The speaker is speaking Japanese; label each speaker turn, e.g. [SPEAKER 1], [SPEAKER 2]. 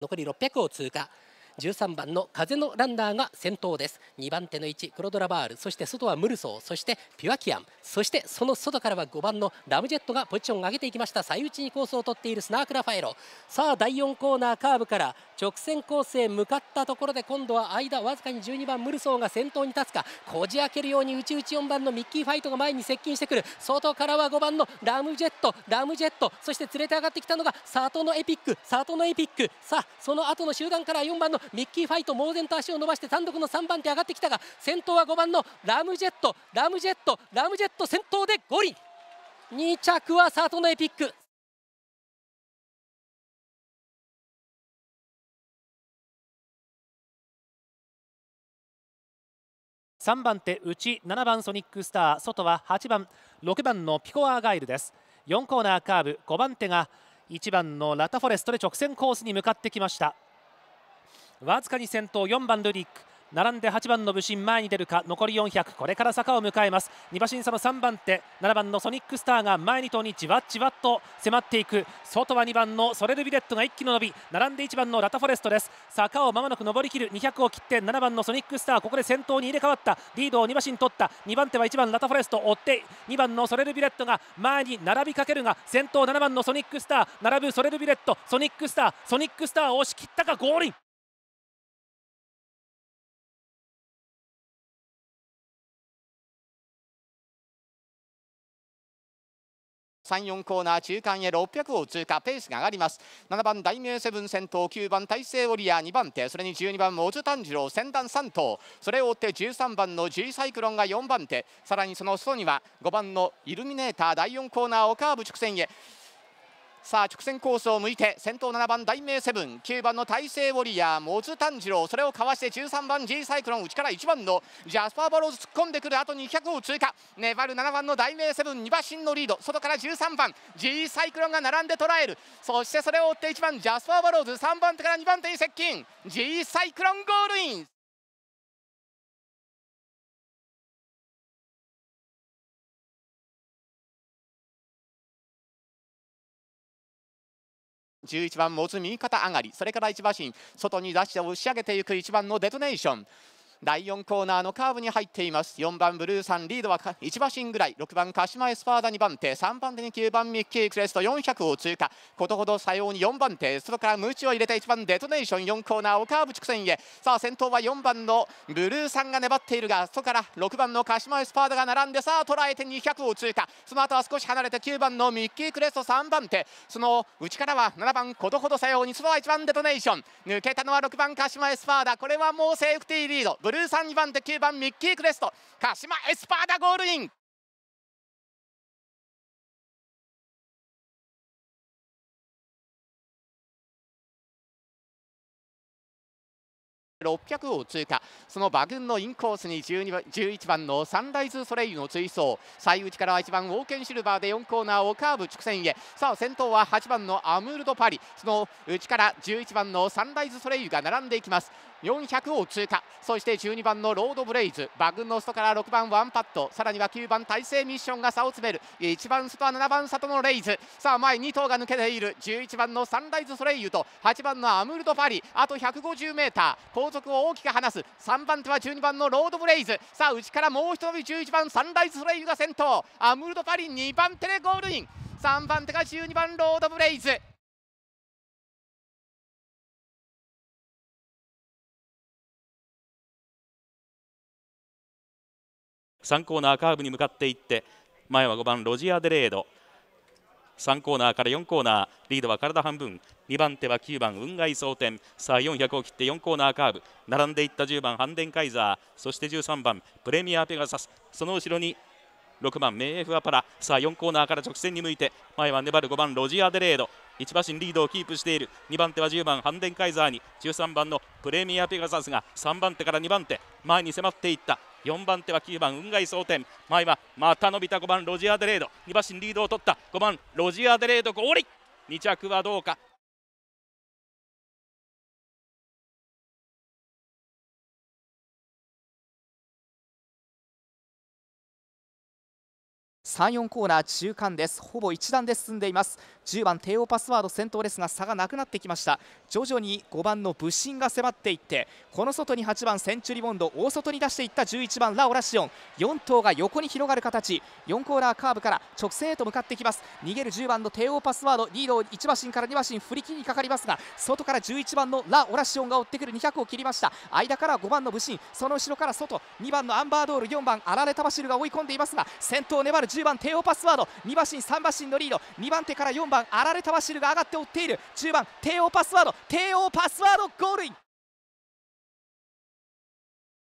[SPEAKER 1] 残り600を通過13番の風の
[SPEAKER 2] ランナーが先頭です2番手の1クロドラバールそして外はムルソーそしてピュアキアンそしてその外からは5番のラムジェットがポジションを上げていきました最内にコースを取っているスナークラファエロさあ第4コーナーカーブから直線コースへ向かったところで今度は間わずかに12番ムルソーが先頭に立つかこじ開けるように内々4番のミッキーファイトが前に接近してくる外からは5番のラムジェットラムジェットそして連れて上がってきたのが里のエピック里のエピックさあその後の集団から4番のミッキー・ファイト猛然と足を伸ばして単独の3番手上がってきたが先頭は5番のラムジェットラムジェットラムジェッ
[SPEAKER 1] ト先頭で5輪2着はサートのエピック3番手内7番ソニックスター外は
[SPEAKER 3] 8番6番のピコアーガイルです4コーナーカーブ5番手が1番のラタフォレストで直線コースに向かってきましたわずかに先頭4番ルリック並んで8番の武神前に出るか残り400これから坂を迎えます2馬身差の3番手7番のソニックスターが前2頭にじわじわと迫っていく外は2番のソレルビレットが一気の伸び並んで1番のラタフォレストです坂をまもなく上りきる200を切って7番のソニックスターここで先頭に入れ替わったリードを2馬身取った2番手は1番ラタフォレスト追って2番のソレルビレットが前に並びかけるが先頭7番のソニックスター並ぶソレ
[SPEAKER 1] ルビレットソニックスターソニックスターを押し切ったかゴールイン34コーナー中間へ600を通過ペースが上
[SPEAKER 4] がります7番大名セブン先頭9番大勢オリア2番手それに12番小津炭治郎先端3頭それを追って13番の G サイクロンが4番手さらにその外には5番のイルミネーター第4コーナー岡部直線へさあ直線コースを向いて先頭7番大名セブン9番の大勢ウォリアーモズ炭治郎それをかわして13番 G サイクロン内から1番のジャスパーバローズ突っ込んでくるあと200を通過粘る7番の大名セブン2馬身のリード外から13番 G サイクロンが並んで捉えるそし
[SPEAKER 1] てそれを追って1番ジャスパーバローズ3番手から2番手に接近 G サイクロンゴールイン11番、持つ右肩上がり、それから1馬身、外に出して押し上げていく1番のデトネ
[SPEAKER 4] ーション。第4コーナーのカーブに入っています4番ブルーさんリードは1馬身ぐらい6番鹿島エスパーダ2番手3番手に9番ミッキークレスト400を通過ことほどさように4番手外からムーチを入れて1番デトネーション4コーナーをカーブ直線へさあ先頭は4番のブルーさんが粘っているが外から6番の鹿島エスパーダが並んでさあ捉えて200を通過その後は少し離れて9番のミッキークレスト3番手その内からは7番ことほどさようにその1番デトネーション抜けたのは6番鹿島エスパーダこれはもうセ
[SPEAKER 1] ーフティーリードブルー3 2番手9番ミッキークレスト鹿島エスパーダゴールイン600を通過その馬群のインコースに1番1番のサンライズソレイユの追走
[SPEAKER 4] 最内からは1番ウォーケンシルバーで4コーナーをカーブ直線へさあ先頭は8番のアムールドパリその内から11番のサンライズソレイユが並んでいきます400を通過そして12番のロードブレイズ馬群の外から6番ワンパットさらには9番体勢ミッションが差を詰める1番外は7番里のレイズさあ前2頭が抜けている11番のサンライズソレイユと8番のアムールドパリあと 150m 後続を大きく離す3番手は12番のロードブレイズさあ内からもう一人11番サンライズフレイルが先頭
[SPEAKER 1] アムールドパリ2番手でゴールイン3番手が12番ロードブレイズ3コーナーカーブに向かっていって
[SPEAKER 3] 前は5番ロジア・デレード3コーナーから4コーナーリードは体半分2番手は9番雲外蒼天さあ400を切って4コーナーカーブ並んでいった10番ハンデンカイザーそして13番プレミアペガサスその後ろに6番メーフアパラさあ4コーナーから直線に向いて前は粘る5番ロジア・デレード1馬身リードをキープしている2番手は10番ハンデンカイザーに13番のプレミア・ペガサスが3番手から2番手前に迫っていった4番手は9番雲外蒼天前はまた伸び
[SPEAKER 1] た5番ロジア・デレード2馬身リードを取った5番ロジア・デレード5折2着はどうか34コーナー中間ですほぼ1段で進んでいます10番帝王パスワード先頭
[SPEAKER 5] ですが差がなくなってきました徐々に5番の武神が迫っていってこの外に8番センチュリボンド大外に出していった11番ラオラシオン4頭が横に広がる形4コーナーカーブから直線へと向かってきます逃げる10番の帝王パスワードリードを1馬身から2馬身振り切りにかかりますが外から11番のラオラシオンが追ってくる200を切りました間から5番の武神その後ろから外2番のアンバードール4番アラレタバシルが追い込んでいますが先頭粘る10中盤テオパスワード2馬身3馬身のリード2番手から4番アラレタバシルが上がって追ってい
[SPEAKER 1] る中盤テオパスワードテオパスワードゴールイン